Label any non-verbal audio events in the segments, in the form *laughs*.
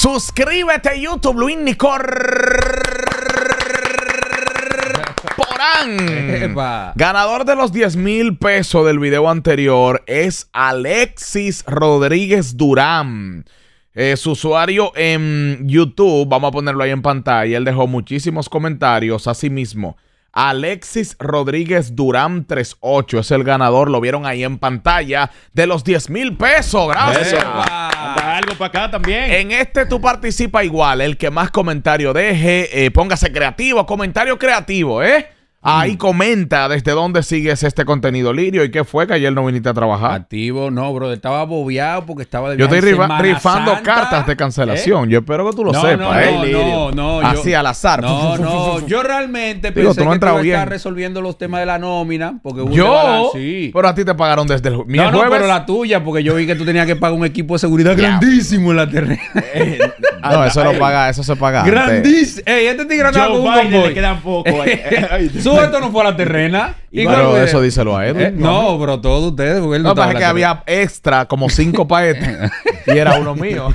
Suscríbete a YouTube, Luis Nicor. ¡Porán! Ganador de los 10 mil pesos del video anterior es Alexis Rodríguez Durán. Es usuario en YouTube, vamos a ponerlo ahí en pantalla, él dejó muchísimos comentarios Asimismo, mismo. Alexis Rodríguez Durán 38 es el ganador, lo vieron ahí en pantalla, de los 10 mil pesos. Gracias algo para acá también. En este tú participa igual. El que más comentario deje, eh, póngase creativo, comentario creativo, ¿eh? Ahí comenta desde dónde sigues este contenido, Lirio, y qué fue que ayer no viniste a trabajar. Activo, no, bro, estaba bobeado porque estaba de Yo estoy rifando cartas de cancelación. ¿Eh? Yo espero que tú lo sepas. No, ¿eh? no, Lirio. no, no, Así al azar. No, no, yo realmente tú no que tú bien. Estar resolviendo los temas de la nómina. Porque yo, sí. pero a ti te pagaron desde el, no, jueves. No, pero la tuya, porque yo vi que tú tenías que pagar un equipo de seguridad *laughs* grandísimo en la terrena. *laughs* no, eso lo paga, eso se paga. Grandísimo. Ey, este tigre no le quedan poco. *laughs* Eh esto no fue a la terrena. Y pero eso díselo a él. Eh, no, pero todos ustedes. Porque él no, pero que había extra, como cinco paetes. y era uno mío.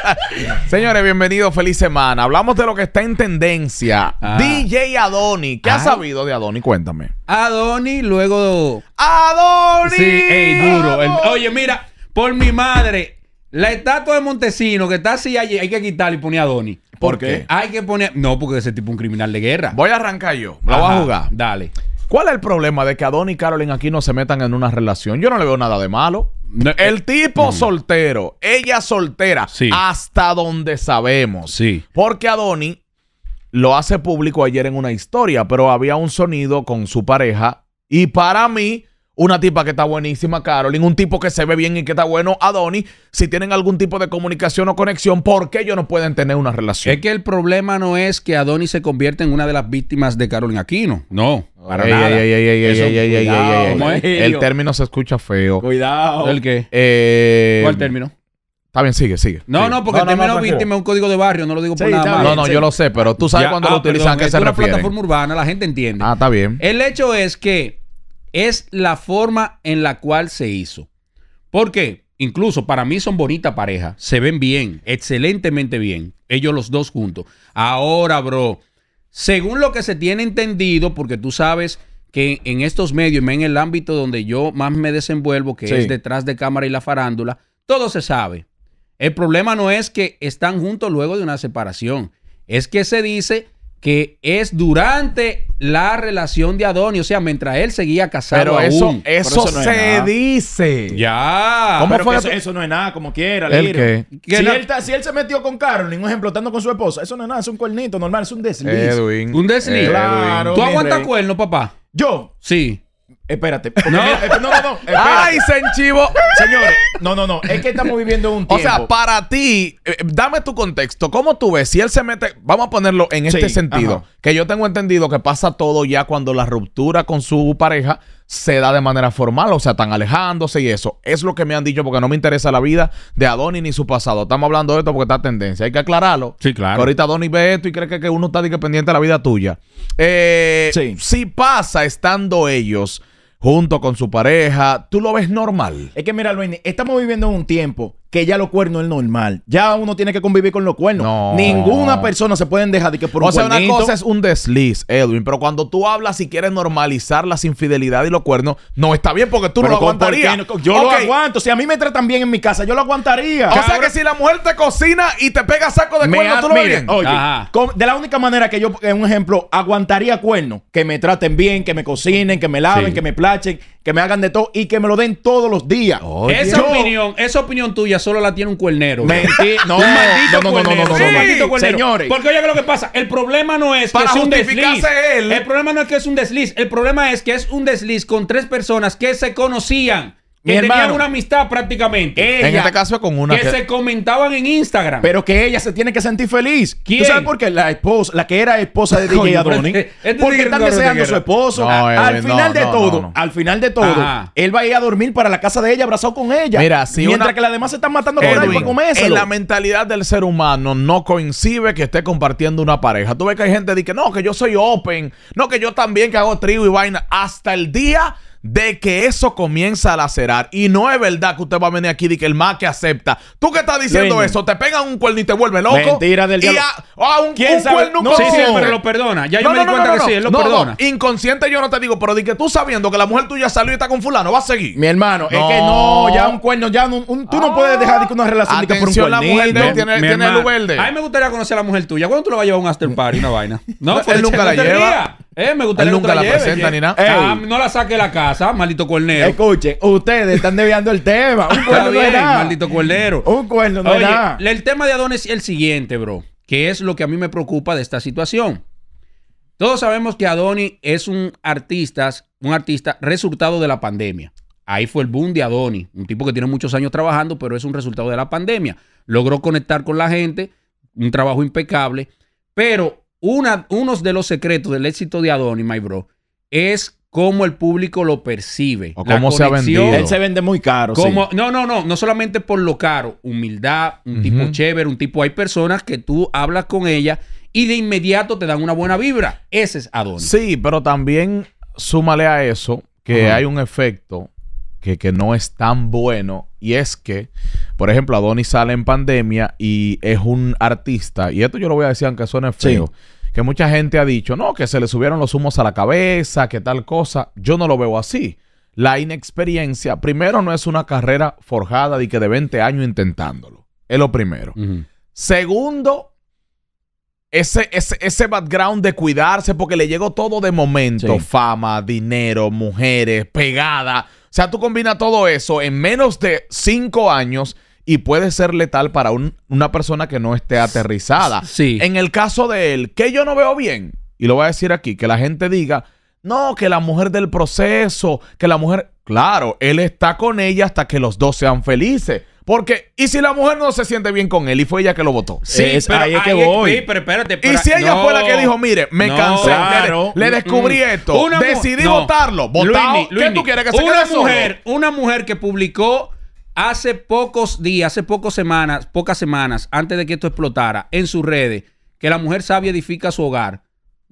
*laughs* Señores, bienvenidos, feliz semana. Hablamos de lo que está en tendencia. Ah. DJ Adoni. ¿Qué has ah. sabido de Adoni? Cuéntame. Adoni, luego. ¡Adoni! Sí, ey, duro. Oye, mira, por mi madre, la estatua de Montesino que está así allí, hay que quitarle y poner a Adoni. ¿Por, qué? Hay que poner. No, porque ese tipo es un criminal de guerra. Voy a arrancar yo. La voy a jugar. Dale. ¿Cuál es el problema de que adoni y Carolyn aquí no se metan en una relación? Yo no le veo nada de malo. el eh, tipo soltero, ella soltera, sí. hasta donde sabemos. Sí. Porque Adoni lo hace público ayer en una historia, pero había un sonido con su pareja y para mí una tipa que está buenísima, Carolyn, un tipo que se ve bien y que está bueno, Adonis, si tienen algún tipo de comunicación o conexión, ¿por qué ellos no pueden tener una relación? Es que el problema no es que Adonis se convierta en una de las víctimas de Carolyn Aquino, no. Para nada. el término se escucha feo. Cuidado. ¿El qué? Eh, ¿Cuál término? Está bien, sigue, sigue. No, no, porque el término víctima es un código de barrio, no lo digo por nada No, no, yo lo sé, pero tú sabes cuando ah, lo utilizan, Es una plataforma urbana, la gente entiende. Ah, está bien. El hecho es que es la forma en la cual se hizo. Porque incluso para mí son bonita pareja, se ven bien, excelentemente bien, ellos los dos juntos. Ahora, bro, según lo que se tiene entendido, porque tú sabes que en estos medios, en el ámbito donde yo más me desenvuelvo, que es detrás de cámara y la farándula, todo se sabe. El problema no es que están juntos luego de una separación, es que se dice que es durante la relación de Adonis, o sea, mientras él seguía casado. Pero eso, eso, se dice. Ya. ¿Cómo fue eso, eso, no es nada, como quiera. ¿El qué? Si, él si, él, se metió con Carolyn, un ejemplo, estando con su esposa, eso no es nada, es un cuernito normal, es un desliz. Un desliz. Claro. ¿Tú aguantas cuernos, papá? Yo. Sí. Espérate. *laughs* Eh, no. no, no, *laughs* ¡Ay, se enchivo! Señores, no, no, no. Es que estamos viviendo un tiempo. O sea, para ti, eh, eh, dame tu contexto. ¿Cómo tú ves? Si él se mete, vamos a ponerlo en este sentido, que yo tengo entendido que pasa todo ya cuando la ruptura con su pareja se da de manera formal, o sea, están alejándose y eso. Es lo que me han dicho porque no me interesa la vida de Adonis ni su pasado. Estamos hablando de esto porque está tendencia. Hay que aclararlo. Sí, claro. Que ahorita Adonis ve esto y cree que, uno está pendiente de la vida tuya. sí. Si pasa estando ellos junto con su pareja. ¿Tú lo ves normal? Es que mira, Luis, estamos viviendo en un tiempo que ya los cuernos es normal. Ya uno tiene que convivir con los cuernos. Ninguna persona se puede dejar de que por un O sea, una cosa es un desliz, Edwin, pero cuando tú hablas y quieres normalizar las infidelidades y los cuernos, no está bien porque tú no lo aguantarías. yo lo aguanto. Si a mí me tratan bien en mi casa, yo lo aguantaría. O sea que si la mujer te cocina y te pega saco de cuernos, tú lo miren, Oye, de la única manera que yo, en un ejemplo, aguantaría cuernos, que me traten bien, que me cocinen, que me laven, que me plachen que me hagan de todo y que me lo den todos los días. esa opinión, esa opinión tuya solo la tiene un cuernero. no, un maldito no, no, no, no, cuernero, no, no, Señores. Porque oye, que lo que pasa, el problema no es Para que es un desliz. justificarse él. El problema no es que es un desliz, el problema es que es un desliz con tres personas que se conocían que tenían una amistad prácticamente. en este caso con una que, se comentaban en Instagram. Pero que ella se tiene que sentir feliz. ¿Tú sabes por qué? La esposa, la que era esposa de DJ Adonis. porque están deseando su esposo. al, final de todo, al final de todo, él va a ir a dormir para la casa de ella abrazó con ella. Mira, mientras que la demás se están matando por ahí para En la mentalidad del ser humano no coincide que esté compartiendo una pareja. Tú ves que hay gente que dice, no, que yo soy open, no, que yo también que hago trigo y vaina. Hasta el día de que eso comienza a lacerar. Y no es verdad que usted va a venir aquí y que el más que acepta. Tú que estás diciendo eso, te pegan un cuerno y te vuelve loco. Mentira del día. Y a, un, ¿Quién sabe? No, sí, sí, pero lo perdona. Ya yo me di cuenta que sí, él lo perdona. Inconsciente yo no te digo, pero de que tú sabiendo que la mujer tuya salió y está con fulano, va a seguir. Mi hermano, es que no, ya un cuerno, ya un, tú no puedes dejar de que una relación Atención, que por un la mujer tiene, tiene el verde. A mí me gustaría conocer a la mujer tuya. ¿Cuándo tú lo vas a llevar a un after party, una vaina? No, *laughs* él pues, nunca la lleva. Eh, nunca la, presenta ni nada. no la saque de la casa, maldito cuernero. Escuchen, ustedes están deviando el tema. Un *laughs* cuerno Maldito cuernero. Un cuerno no Oye, El tema de Adonis es el siguiente, bro. ¿Qué es lo que a mí me preocupa de esta situación. Todos sabemos que Adonis es un artista, un artista resultado de la pandemia. Ahí fue el boom de Adonis, un tipo que tiene muchos años trabajando, pero es un resultado de la pandemia. Logró conectar con la gente, un trabajo impecable, pero uno de los secretos del éxito de Adonis, my bro, es cómo el público lo percibe. O cómo se ha vendido. Él se vende muy caro. Como, No, no, no. No solamente por lo caro. Humildad, un tipo chévere, un tipo. Hay personas que tú hablas con ella y de inmediato te dan una buena vibra. Ese es Adonis. Sí, pero también súmale a eso que hay un efecto que, no es tan bueno. Y es que, por ejemplo, a Adonis sale en pandemia y es un artista. Y esto yo lo voy a decir aunque suene feo. Que mucha gente ha dicho, no, que se le subieron los humos a la cabeza, que tal cosa. Yo no lo veo así. La inexperiencia, primero, no es una carrera forjada de que de 20 años intentándolo. Es lo primero. Segundo, ese, ese, background de cuidarse porque le llegó todo de momento. Fama, dinero, mujeres, pegada. O sea, tú combinas todo eso en menos de cinco años y puede ser letal para una persona que no esté aterrizada. Sí. En el caso de él, que yo no veo bien, y lo voy a decir aquí, que la gente diga no, que la mujer del proceso, que la mujer... Claro, él está con ella hasta que los dos sean felices. Porque, ¿y si la mujer no se siente bien con él y fue ella que lo votó? Sí, pero ahí es que voy. pero espérate. y si ella fue la que dijo, mire, me cansé, le, descubrí mm, mm. esto, decidí votarlo, ¿qué tú quieres que se una mujer, Una mujer que publicó hace pocos días, hace pocas semanas, pocas semanas, antes de que esto explotara, en sus redes, que la mujer sabe edifica su hogar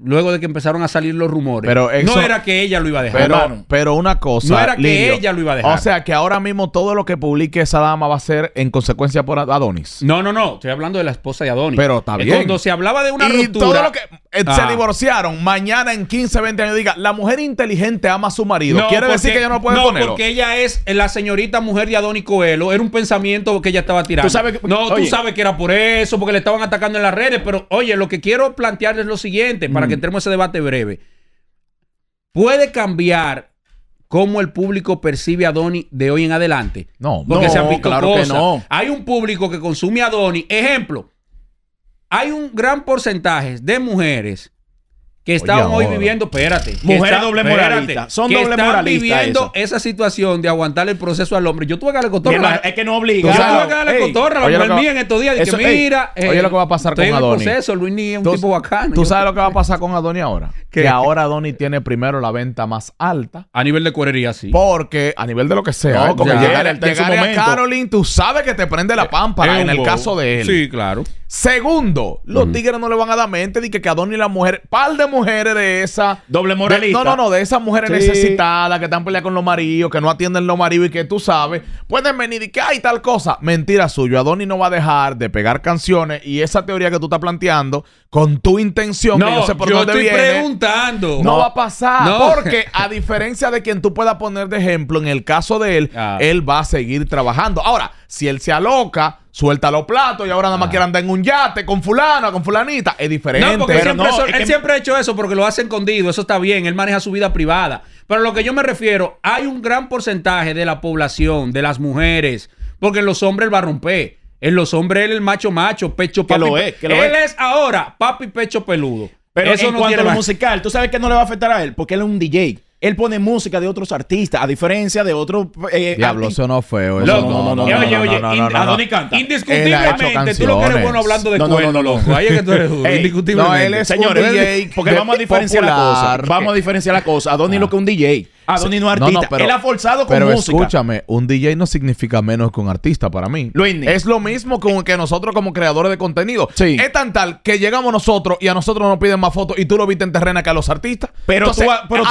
luego de que empezaron a salir los rumores. no era que ella lo iba a dejar. Pero, una cosa. No era que ella lo iba a dejar. O sea que ahora mismo todo lo que publique esa dama va a ser en consecuencia por Adonis. No, no, no. Estoy hablando de la esposa de Adonis. Pero está bien. Cuando se hablaba de una ruptura. Eh, se ah. divorciaron mañana en 15, 20 años, diga, la mujer inteligente ama a su marido. No, Quiere decir que ella no puede no, Porque ella es la señorita mujer de Adonis Coelho. Era un pensamiento que ella estaba tirando. no, tú sabes que era por eso, porque le estaban atacando en las redes. Pero oye, lo que quiero plantear es lo siguiente, que mm. entremos ese debate breve, ¿puede cambiar cómo el público percibe a Donny de hoy en adelante. No, porque claro Que no. Hay un público que consume a Donny. Ejemplo, hay un gran porcentaje de mujeres que están hoy viviendo, espérate. Mujeres doble moralista. Son que están viviendo esa situación de aguantar el proceso al hombre. Yo tuve que darle cotorra. es que no obliga. Yo tuve que darle cotorra a la mujer mía en estos días. mira. Oye, eh, lo que va a pasar con Adoni. El proceso, Luis Ni un tú, tipo bacán. ¿Tú sabes lo que va a *laughs* pasar con Adoni ahora? Que ahora Adoni tiene primero la venta más alta. A nivel de cuerería, sí. Porque, a nivel de lo que sea. No, porque llegar, a Caroline, tú sabes que te prende la eh, pampa en el caso de él. Sí, claro. Segundo, los tigres no le van a dar mente de que a y la mujer, par de mujeres de esa. Doble moralista. no, no, no, de esas mujeres necesitadas que están peleando con los maridos, que no atienden los maridos y que tú sabes, pueden venir y que hay tal cosa. Mentira suya. Donnie no va a dejar de pegar canciones y esa teoría que tú estás planteando, con tu intención, no, que yo sé por yo estoy preguntando. No, va a pasar. Porque a diferencia de quien tú puedas poner de ejemplo, en el caso de él, ah. él va a seguir trabajando. Ahora, si él se aloca suelta los platos y ahora nada más ah. quiere andar en un yate con fulano, con fulanita. Es diferente. No, él siempre ha hecho eso porque lo hace escondido, eso está bien, él maneja su vida privada. Pero a lo que yo me refiero, hay un gran porcentaje de la población, de las mujeres, porque en los hombres él va a romper. En los hombres él es el macho macho, pecho papi. Que lo es, que él es. ahora papi pecho peludo. Pero eso en no cuanto a lo musical, tú sabes que no le va a afectar a él porque él es un DJ. Él pone música de otros artistas, a diferencia de otros. Eh, Diablo, eso no fue Eso no, no, no, oye, oye, oye, Indiscutiblemente, tú lo que eres bueno hablando de no, loco. Ahí que tú eres indiscutiblemente. Él es DJ porque vamos a diferenciar la cosa. Vamos a diferenciar la cosa. A ah. lo que es un DJ. A ah, Sony no es artista. Él ha forzado con pero escúchame, un DJ no significa menos que un artista para mí. Luis es lo mismo que nosotros como creadores de contenido. Sí. Es tan tal que llegamos nosotros y a nosotros nos piden más fotos y tú lo viste en terrena que a los artistas. Pero tú, pero a,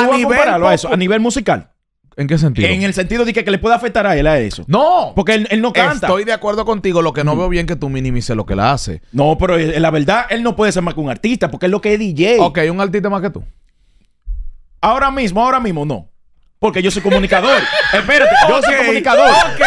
eso, a nivel musical. ¿En qué sentido? En el sentido de que, le puede afectar a él a eso. No. Porque él, no canta. Estoy de acuerdo contigo. Lo que no mm. veo bien que tú minimices lo que la hace. No, pero eh, la verdad, él no puede ser más que un artista porque es lo que es DJ. Ok, un artista más que tú. Ahora mismo, ahora mismo no. Porque yo soy comunicador. *laughs* Espérate, yo soy comunicador. Ok.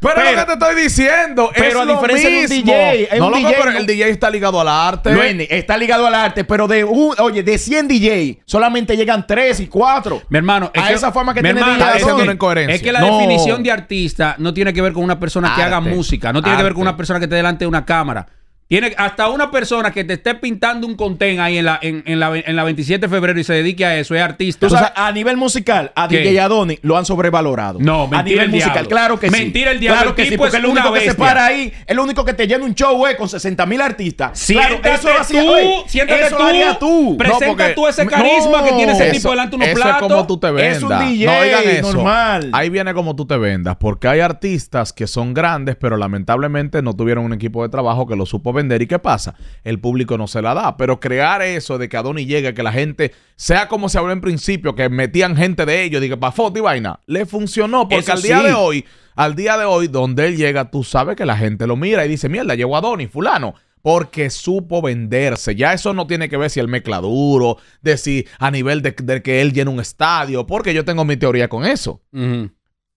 Pero, es lo que te estoy diciendo pero a diferencia de un DJ. No, un pero el DJ está ligado al arte. No, está ligado al arte, pero de oye, de 100 DJ solamente llegan 3 y 4. Mi hermano, es a que, esa forma que mi tiene DJ es, que, es que la definición de artista no tiene que ver con una persona que haga música, no tiene que ver con una persona que esté delante de una cámara. Tiene hasta una persona que te esté pintando un contén ahí en la, en, en, la, en la 27 de febrero y se dedique a eso, es artista. O sea, a nivel musical, a ¿Qué? DJ Adoni lo han sobrevalorado. No, mentira. A nivel musical, claro que sí. Mentira el diablo. porque es el único que se para ahí, el único que te llena un show, güey, con 60 mil artistas. Siéntate claro, eso tú, siento que eso tú, haría Presenta tú ese carisma que tiene ese tipo delante unos platos. es como tú te vendas. un DJ no, oigan eso. normal. Ahí viene como tú te vendas, porque hay artistas que son grandes, pero lamentablemente no tuvieron un equipo de trabajo que lo supo vender ¿Y qué pasa? El público no se la da. Pero crear eso de que a Adonis llegue, que la gente, sea como se habló en principio, que metían gente de ellos, diga, pa' foto y vaina, le funcionó. Porque al día de hoy, al día de hoy, donde él llega, tú sabes que la gente lo mira y dice, mierda, llegó Adonis, fulano porque supo venderse. Ya eso no tiene que ver si el mezcla duro, de si a nivel de, que él llena un estadio, porque yo tengo mi teoría con eso.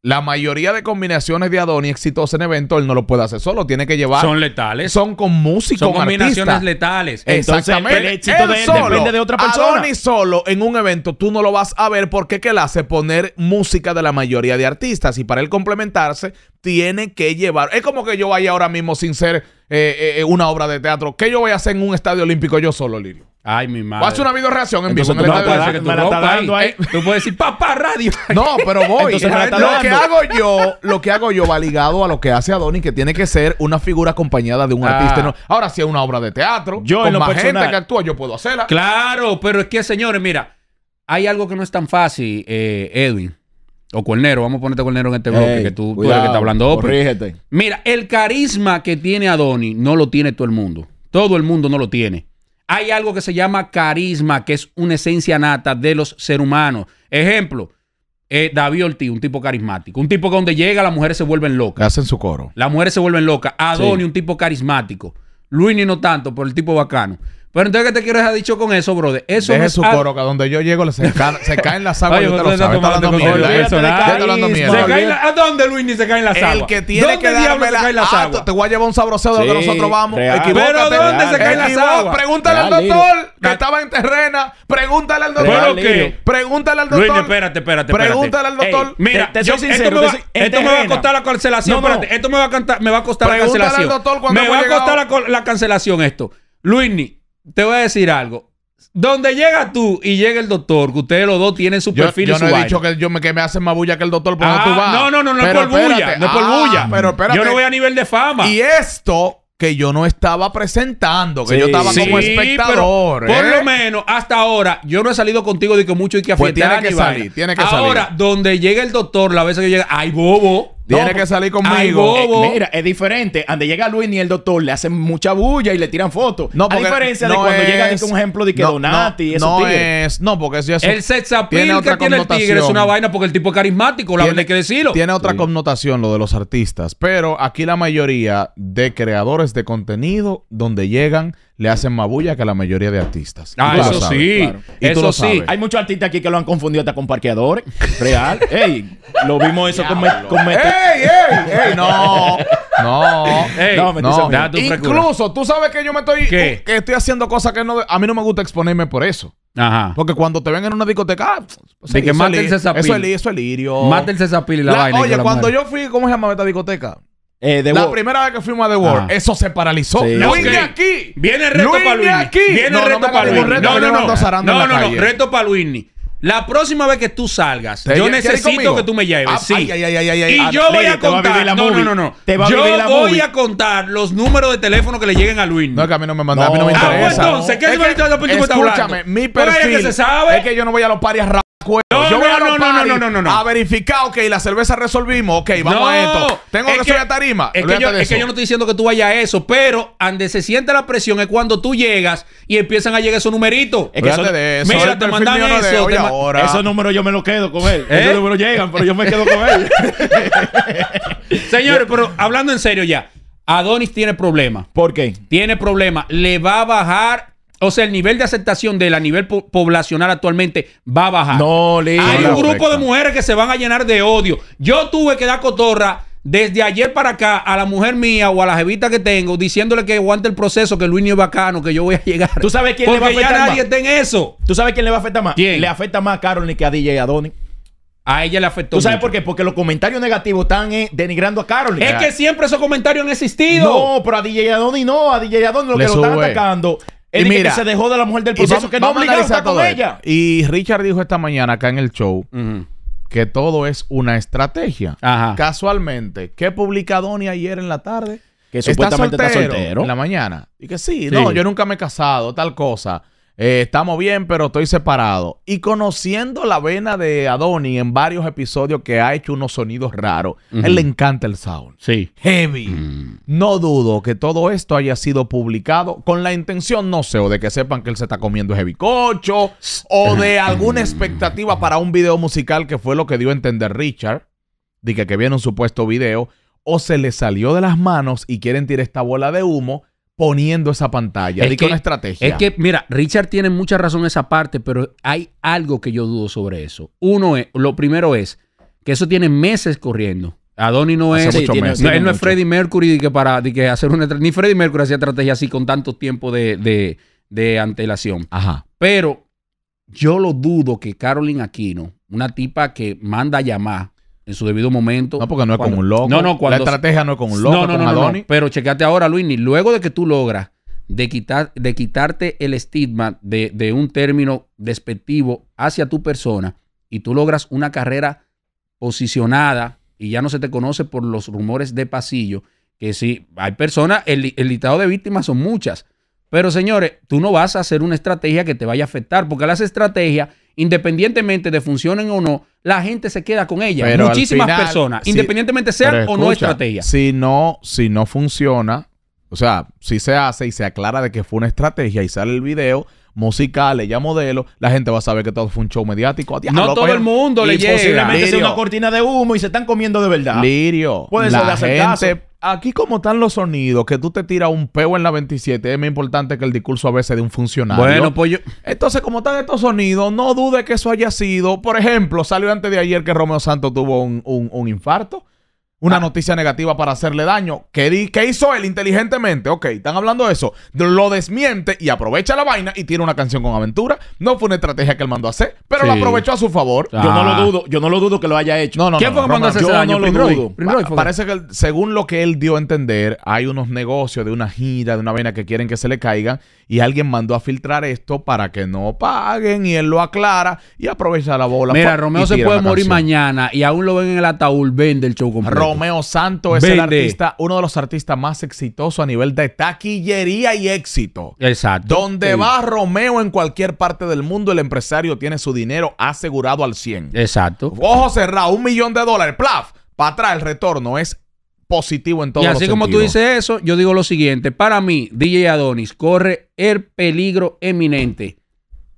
La mayoría de combinaciones de Adoni exitosas en evento él no lo puede hacer solo, tiene que llevar. Son letales. Son con músicos. Son combinaciones letales. Exactamente. Entonces, el éxito solo, depende de otra persona. Adonis solo en un evento, tú no lo vas a ver porque que él hace poner música de la mayoría de artistas. Y para él complementarse, tiene que llevar. Es como que yo vaya ahora mismo sin ser eh, eh, eh, una obra de teatro. ¿Qué yo voy a hacer en un estadio olímpico yo solo, Lirio? Ay, mi madre. Voy a hacer una video reacción en vivo. en el tú, estadio olímpico. Eh, tú puedes decir, papá, radio. *laughs* No, pero voy. Entonces, lo que hago yo, lo que hago yo va ligado a lo que hace Adoni, que tiene que ser una figura acompañada de un ah. artista. ¿no? Ahora, si es una obra de teatro, Yo, con en lo más gente que actúa, yo puedo hacerla. Claro, pero es que, señores, mira, hay algo que no es tan fácil, eh, Edwin o Cuernero, vamos a ponerte Cuernero en este bloque, que tú, eres que está hablando. Corrígete. Mira, el carisma que tiene Adoni no lo tiene todo el mundo. Todo el mundo no lo tiene. Hay algo que se llama carisma, que es una esencia nata de los seres humanos. Ejemplo, eh, David Ortiz, un tipo carismático. Un tipo que donde llega las mujeres se vuelven locas. Hacen su coro. Las mujeres se vuelven locas. Adoni, un tipo carismático. Luini no tanto, pero el tipo bacano. Pero entonces, ¿qué te quiero dejar dicho con eso, brother? Eso es su coro, que donde yo llego se, ca... se caen las aguas. Oye, lo sé. hablando ¿eh? hablando mierda. ¿A dónde, Luis, ni se caen las aguas? El que tiene ¿Dónde que darme la... se ah, Te voy a llevar un sabroseo de nosotros vamos. Pero ¿dónde se caen las aguas? Pregúntale al doctor que estaba en terrena. Pregúntale al doctor. qué? Pregúntale al doctor. Luis, espérate, espérate. Pregúntale al doctor. Mira, Esto me va a costar la cancelación. Espérate, esto me va a costar la cancelación. Me va a costar la cancelación esto. Luisni, te voy a decir algo. Donde llega tú y llega el doctor, que ustedes los dos tienen su perfil yo y su no he dicho que yo me, que me hacen más bulla que el doctor por pues ah, tú vas. No, no, no, no es por bulla. No es por ah, bulla. Pero Yo no voy a nivel de fama. Y esto que yo no estaba presentando, que yo estaba como espectador. Por ¿eh? lo menos hasta ahora, yo no he salido contigo de que mucho hay que afectar. Pues tiene que salir, tiene que salir. Ahora, donde llega el doctor, la vez que llega, ay bobo. Tiene que salir conmigo. Eh, mira, es diferente. Ande llega Luis ni el doctor le hacen mucha bulla y le tiran fotos. No, a diferencia de cuando llega Dice un ejemplo de que Donati y no Es, no, porque eso El sex tiene que tiene el tigre es una vaina porque el tipo es carismático, la verdad hay que decirlo. Tiene otra connotación lo de los artistas. Pero aquí la mayoría de creadores de contenido donde llegan le hacen más bulla que a la mayoría de artistas. Ah, eso sí. Eso sí. Hay muchos artistas aquí que lo han confundido hasta con parqueadores. Real. *laughs* ey, lo vimos eso con, me, ey! ¡Ey, no! No, ey, no, no. Incluso, tú sabes que yo me estoy. ¿Qué? Uh, que estoy haciendo cosas que no. A mí no me gusta exponerme por eso. Ajá. Porque cuando te ven en una discoteca, ah, Sí, pues, que eso, el, eso, es, eso es lirio. Mátense esa cesapil y la, la vaina. Oye, cuando yo fui, ¿cómo se llamaba esta discoteca? Eh, la primera vez que fuimos a The World, ah. eso se paralizó. aquí. Viene reto para Luis. aquí. Viene el reto para Luis. no, no, no. No, no, no. Reto para Luis. La próxima vez que tú salgas, yo necesito que tú me lleves. Ah, y ah, yo voy a contar. no, no, no, yo voy a contar los números de teléfono que le lleguen a Luis. No, que a mí no me manda, no. a mí no me interesa. entonces, ¿qué mi perfil. Es que se sabe. Es que yo no voy a los parias acuerdo. No, yo no, no, no, no, no, no, A verificar, ok, la cerveza resolvimos, ok, vamos a esto. Tengo que, subir a tarima. Es que, yo, no estoy diciendo que tú vayas a eso, pero donde se siente la presión es cuando tú llegas y empiezan a llegar esos numeritos. Es de eso. Mira, te mandan eso. Te esos números yo me los quedo con él. ¿Eh? Esos números llegan, pero yo me quedo con él. *laughs* Señores, pero hablando en serio ya. Adonis tiene problemas. ¿Por qué? Tiene problemas. Le va a bajar o sea, el nivel de aceptación de la nivel poblacional actualmente va a bajar. No, Lee, Hay un grupo de mujeres que se van a llenar de odio. Yo tuve que dar cotorra desde ayer para acá a la mujer mía o a la jevita que tengo diciéndole que aguante el proceso, que Luis no es bacano, que yo voy a *laughs* llegar. ¿Tú sabes quién le va a afectar nadie en eso. ¿Tú sabes quién le va a afectar más? ¿Quién? Le afecta más a Carolyn que a DJ Adonis. A ella le afectó. ¿Tú sabes por qué? Porque los comentarios negativos están eh, denigrando a Carolyn. Es que siempre esos comentarios han existido. No, pero a DJ Adonis no. A DJ Adonis lo que lo están atacando y se dejó de la mujer del proceso, que no Y Richard dijo esta mañana acá en el show que todo es una estrategia. Casualmente, ¿qué publica Donnie ayer en la tarde? Que está supuestamente soltero está soltero. En la mañana. Y que sí, no, yo nunca me he casado, tal cosa. Eh, estamos bien, pero estoy separado. Y conociendo la vena de Adoni en varios episodios que ha hecho unos sonidos raros, él le encanta el sound. Sí. Heavy. Mm. No dudo que todo esto haya sido publicado con la intención, no sé, o de que sepan que él se está comiendo ese bicocho, o de alguna expectativa para un video musical que fue lo que dio a entender Richard, de que, viene un supuesto video, o se le salió de las manos y quieren tirar esta bola de humo poniendo esa pantalla. Es que, Es que, mira, Richard tiene mucha razón en esa parte, pero hay algo que yo dudo sobre eso. Uno es, lo primero es que eso tiene meses corriendo. Adoni no es. no, él no es Freddie Mercury que para que hacer una ni Freddie Mercury hacía estrategia así con tanto tiempo de, antelación. Ajá. Pero yo lo dudo que Carolyn Aquino, una tipa que manda llamar en su debido momento. No, porque no es con un loco. No, no, La estrategia no es con un loco. No, no, no, Pero checate ahora, Luis Luego de que tú logras de, quitar, de quitarte el estigma de, de un término despectivo hacia tu persona y tú logras una carrera posicionada y ya no se te conoce por los rumores de pasillo, que si hay personas, el, listado de víctimas son muchas. Pero señores, tú no vas a hacer una estrategia que te vaya a afectar, porque las estrategias, independientemente de funcionen o no, la gente se queda con ellas. Muchísimas personas, independientemente sean o no estrategia. Si no, si no funciona, o sea, si se hace y se aclara de que fue una estrategia y sale el video, musicales, ya modelos, la gente va a saber que todo fue un show mediático. no todo el mundo le llega. Posiblemente sea una cortina de humo y se están comiendo de verdad. Lirio. Puede ser la gente, Aquí como están los sonidos, que tú te tiras un peo en la 27, es más importante que el discurso a veces de un funcionario. Bueno, pues yo... Entonces, como están estos sonidos, no dude que eso haya sido... Por ejemplo, salió antes de ayer que Romeo Santos tuvo un, un infarto una ah. noticia negativa para hacerle daño. ¿Qué, di ¿Qué, hizo él inteligentemente? Ok, están hablando de eso. Lo desmiente y aprovecha la vaina y tiene una canción con aventura. No fue una estrategia que él mandó a hacer, pero lo aprovechó a su favor. Yo no lo ah. dudo, yo no lo dudo que lo haya hecho. No, no, ¿Quién fue que mandó ese daño? No lo dudo. parece que según lo que él dio a entender, hay unos negocios de una gira, de una vaina que quieren que se le caigan y alguien mandó a filtrar esto para que no paguen y él lo aclara y aprovecha la bola. Mira, Romeo se puede morir mañana y aún lo ven en el ataúd, vende el show Romeo Santo es el artista, uno de los artistas más exitosos a nivel de taquillería y éxito. Exacto. Donde va Romeo en cualquier parte del mundo, el empresario tiene su dinero asegurado al 100. Exacto. Ojo cerrado, un millón de dólares, plaf, para atrás el retorno es positivo en todo Y así como tú dices eso, yo digo lo siguiente. Para mí, DJ Adonis corre el peligro eminente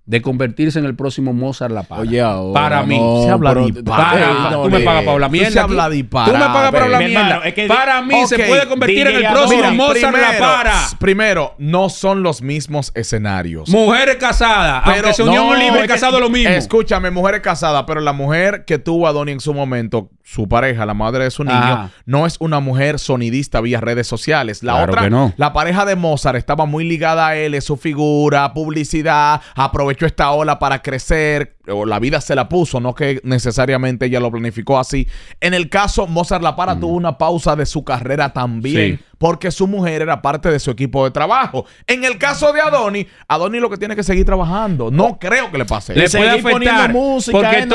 de convertirse en el próximo Mozart La Para. Oye, ahora, para mí. se habla de para, eh, tú me pagas para hablar mierda. Se habla tú me pagas para hablar mierda. para mí se puede convertir en el próximo Mozart La Para. Primero, no son los mismos escenarios. Mujeres casadas, pero, se unió libre, casado lo mismo. Escúchame, mujeres casadas, pero la mujer que tuvo a Donnie en su momento, su pareja, la madre de su ah. niño, no es una mujer sonidista vía redes sociales. La otra, que no. la pareja de Mozart estaba muy ligada a él, su figura, publicidad, aprovechando hecho esta ola para crecer, o la vida se la puso, no que necesariamente ella lo planificó así. En el caso, Mozart La Para tuvo una pausa de su carrera también, porque su mujer era parte de su equipo de trabajo. En el caso de Adoni, Adoni lo que tiene que seguir trabajando. No creo que le pase. Le puede afectar. Música, porque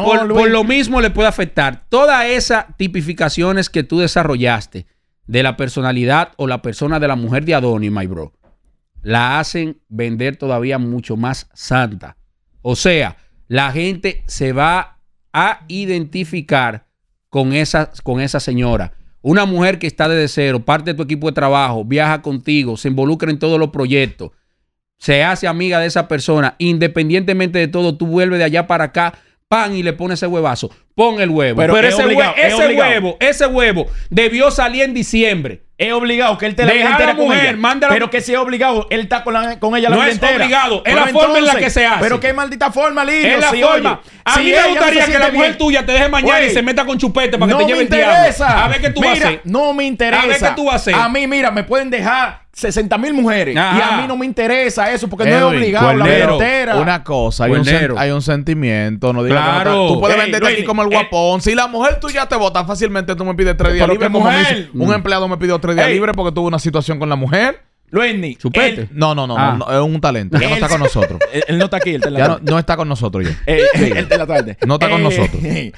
por, lo mismo le puede afectar. Todas esas tipificaciones que tú desarrollaste de la personalidad o la persona de la mujer de Adoni, my bro la hacen vender todavía mucho más santa. O sea, la gente se va a identificar con esa, con esa señora. Una mujer que está desde cero, parte de tu equipo de trabajo, viaja contigo, se involucra en todos los proyectos, se hace amiga de esa persona, independientemente de todo, tú vuelves de allá para acá, pan y le pones ese huevazo. Pon el huevo. Pero, ese, ese huevo, ese huevo debió salir en diciembre. Es obligado que él te la deje entera mujer, Pero que si es obligado, él está con, ella la no vida entera. No es obligado, es la forma en la que se hace. Pero qué maldita forma, Lili. Es la forma. a mí me gustaría que la mujer tuya te deje mañana y se meta con chupete para que te lleve el diablo. A ver qué tú vas a hacer. No me interesa. A ver qué tú vas a hacer. A mí, mira, me pueden dejar 60 mil mujeres. Y a mí no me interesa eso porque no es obligado la entera Una cosa, hay un, sentimiento. No digas tú puedes venderte aquí como el eh. guapón. si la mujer Tú ya te vota fácilmente, tú me pides tres días libres. un mm. empleado me pidió tres días libres porque tuvo una situación con la mujer. Luisny. Chupete. no, no, ah. no, Es un talento. Ya no está con nosotros. *laughs* él, no está aquí. Él está la tarde. No, está con nosotros ya. Eh, *laughs* él está en la tarde. No está con eh, nosotros. Eh,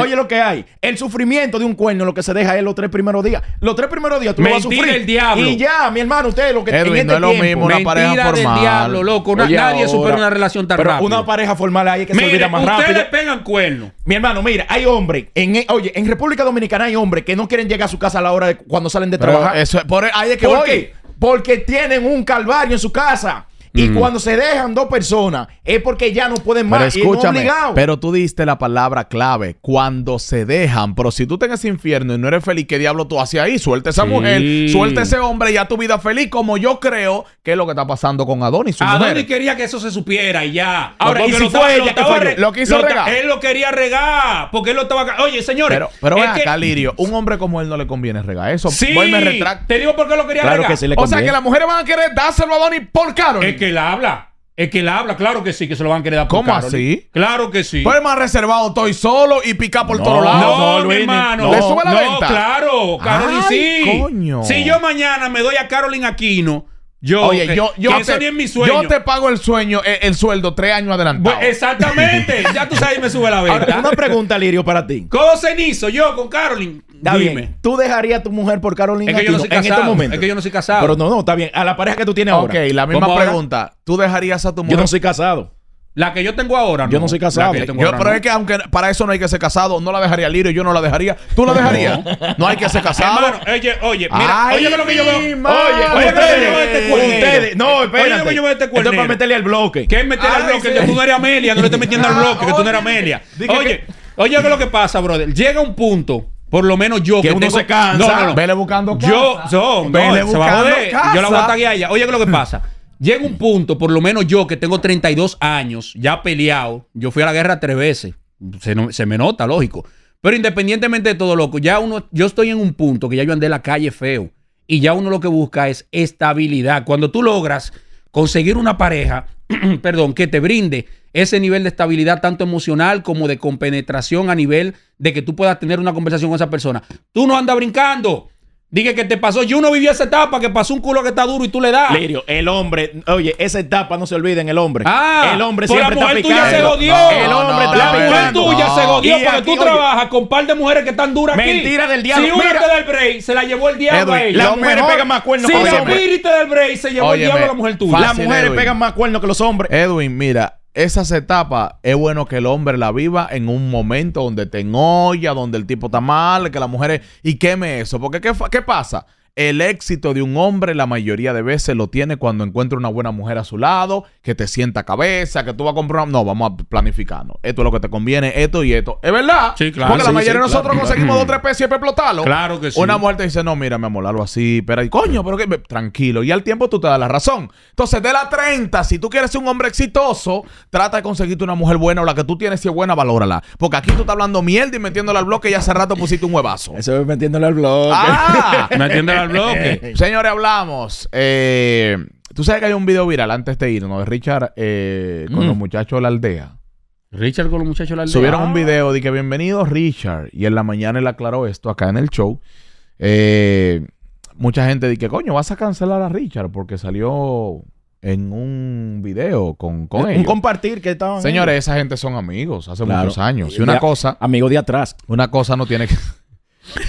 oye, lo que hay. El sufrimiento de un cuerno, lo que se deja es los tres primeros días. Los tres primeros días tú Mentira vas a sufrir. el diablo. Y ya, mi hermano, ustedes lo que tienen no este es lo mismo una pareja formal. Mentira del diablo, loco. nadie supera una relación tan pero una pareja formal hay que Mire, se olvida más rápido. Ustedes pegan cuerno. Mi hermano, mira, hay hombres. En, oye, en República Dominicana hay hombres que no quieren llegar a su casa a la hora de cuando salen de trabajar. Eso, por, ahí es que ¿Por porque tienen un calvario en su casa. Y cuando se dejan dos personas es porque ya no pueden más. Pero escúchame, pero tú diste la palabra clave. Cuando se dejan, pero si tú tengas infierno y no eres feliz, ¿qué diablo tú haces ahí? Suelta esa mujer, suelta ese hombre y ya tu vida feliz, como yo creo que es lo que está pasando con Adonis. Adonis quería que eso se supiera y ya. Ahora, y si lo fue ella que fue Lo regar. Él lo quería regar porque él lo estaba. Oye, señores. Pero, pero ven acá, Lirio, un hombre como él no le conviene regar eso. Sí. retracto. Te digo por qué lo quería regar. o sea que las mujeres van a querer dárselo a Adonis por caro que la habla. es que la habla, claro que sí, que se lo van a querer dar por ¿Cómo así? Claro que sí. pues más reservado, estoy solo y pica por todos lados. No, mi hermano. ¿Le sube la no, claro. Carolyn sí. Si yo mañana me doy a Carolyn Aquino, yo, Oye, eh, yo, yo, te, mi sueño. yo te pago el sueño, eh, el, sueldo tres años adelante. Pues, exactamente. *laughs* ya tú sabes, me sube la venta. una pregunta, Lirio, para ti. se hizo yo con Carolyn. Dime. ¿Tú dejarías a tu mujer por Carolina Es que yo no soy en este momento? Es que yo no soy casado. Pero no, no, está bien. A la pareja que tú tienes ahora Ok, la misma pregunta. ¿Tú dejarías a tu mujer? Yo no soy casado. La que yo tengo ahora, no. Yo no soy casado. yo pero es que aunque para eso no hay que ser casado, no la dejaría Lirio, yo no la dejaría. ¿Tú la dejarías? No, hay que ser casado. oye, oye, mira, oye lo que yo veo. Oye, oye lo que yo este ustedes, no, espérate. Oye lo que yo veo Este este Esto es para meterle al bloque. ¿Qué es meter al ah, bloque, que tú eres Amelia, no le estoy metiendo al ah, bloque, que tú no eres Amelia. Oye, oye, lo que pasa, brother? Llega un punto por lo menos yo que, que uno se cansa. No, Vele buscando casa. Yo, Vele se va a Yo la voy a taguear ella. Oye, ¿qué es lo que pasa? Llega un punto, por lo menos yo que tengo 32 años, ya peleado, yo fui a la guerra tres veces. Se, me nota, lógico. Pero independientemente de todo, loco, ya uno, yo estoy en un punto que ya yo andé la calle feo. Y ya uno lo que busca es estabilidad. Cuando tú logras conseguir una pareja, *clears throat* perdón, que te brinde ese nivel de estabilidad tanto emocional como de compenetración a nivel de que tú puedas tener una conversación con esa persona. Tú no andas brincando. Dije que te pasó. Yo no vivió esa etapa que pasó un culo que está duro y tú le das. Lirio, el hombre. Oye, esa etapa no se olviden, el hombre. Ah, el hombre siempre la mujer tuya se jodió. el hombre no, La mujer tuya se jodió porque tú trabajas con un par de mujeres que están duras mentira aquí. Mentira del diablo. Si una te da el se la llevó el diablo a ella. Las mujeres pegan más cuernos si que los hombres. Si te da el se llevó el diablo a la mujer tuya. Las mujeres pegan más cuernos que los hombres. Edwin, mira, esas etapas es bueno que el hombre la viva en un momento donde te olla, donde el tipo está mal, que la mujer es, y queme eso. Porque ¿qué, qué pasa? El éxito de un hombre la mayoría de veces lo tiene cuando encuentra una buena mujer a su lado, que te sienta cabeza, que tú vas a comprar... No, vamos a planificarnos. Esto es lo que te conviene, esto y esto. ¿Es verdad? Sí, claro. Porque la mayoría de nosotros conseguimos mm. dos o tres pesos para explotarlo. Claro que sí. Una mujer te dice, no, mira, me amor, algo así, pero coño, pero que... Tranquilo. Y al tiempo tú te das la razón. Entonces, de la 30, si tú quieres ser un hombre exitoso, trata de conseguirte una mujer buena o la que tú tienes si es buena, valórala. Porque aquí tú estás hablando mierda y metiéndole al bloque y hace rato pusiste un huevazo. Eso es metiéndole al bloque. Ah, *laughs* bloque. *laughs* Señores, hablamos. Eh, tú sabes que hay un video viral antes de irnos de Richard eh, con los muchachos de la aldea. Richard con los muchachos de la aldea. Subieron un ah. video de que bienvenido Richard. Y en la mañana él aclaró esto acá en el show. Eh, mucha gente dice, coño, vas a cancelar a Richard porque salió en un video con, con Un compartir que estaban. Señores, esa gente son amigos hace muchos años. Y una cosa. Amigo de atrás. Una cosa no tiene que.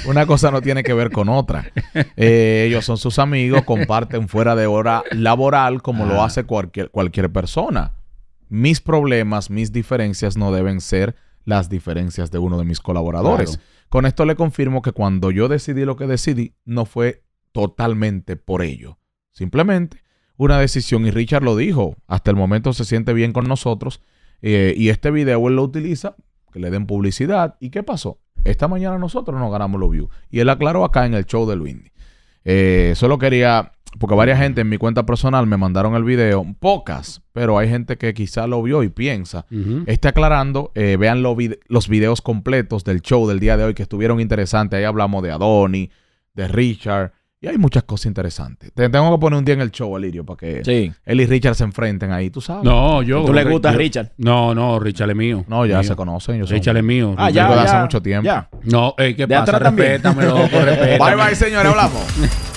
Una cosa no tiene que ver con otra. *laughs* Eh, ellos son sus amigos, comparten fuera de hora laboral como lo ah. hace cualquier, cualquier persona. Mis problemas, mis diferencias no deben ser las diferencias de uno de mis colaboradores. Con esto le confirmo que cuando yo decidí lo que decidí, no fue totalmente por ello. Simplemente una decisión, y Richard lo dijo, hasta el momento se siente bien con nosotros, eh, y este video él lo utiliza, que le den publicidad, ¿y qué pasó? Esta mañana nosotros nos ganamos los views. Y él aclaró acá en el show de Windy eh, solo quería, porque varias gente en mi cuenta personal me mandaron el video, pocas, pero hay gente que quizá lo vio y piensa. Está aclarando, eh, vean los videos completos del show del día de hoy que estuvieron interesantes. Ahí hablamos de Adoni, de Richard, y hay muchas cosas interesantes. Te tengo que poner un día en el show, Alirio, para que él y Richard se enfrenten ahí, tú sabes. No, yo. ¿Tú le gusta a Richard? No, no, Richard es mío. No, ya se conocen. Richard es mío. Ah, ya, ya. hace mucho tiempo. Ya. No, eh, ¿qué ya pasa? Respétamelo, respeto. *laughs* Bye, bye, señores, hablamos. *laughs*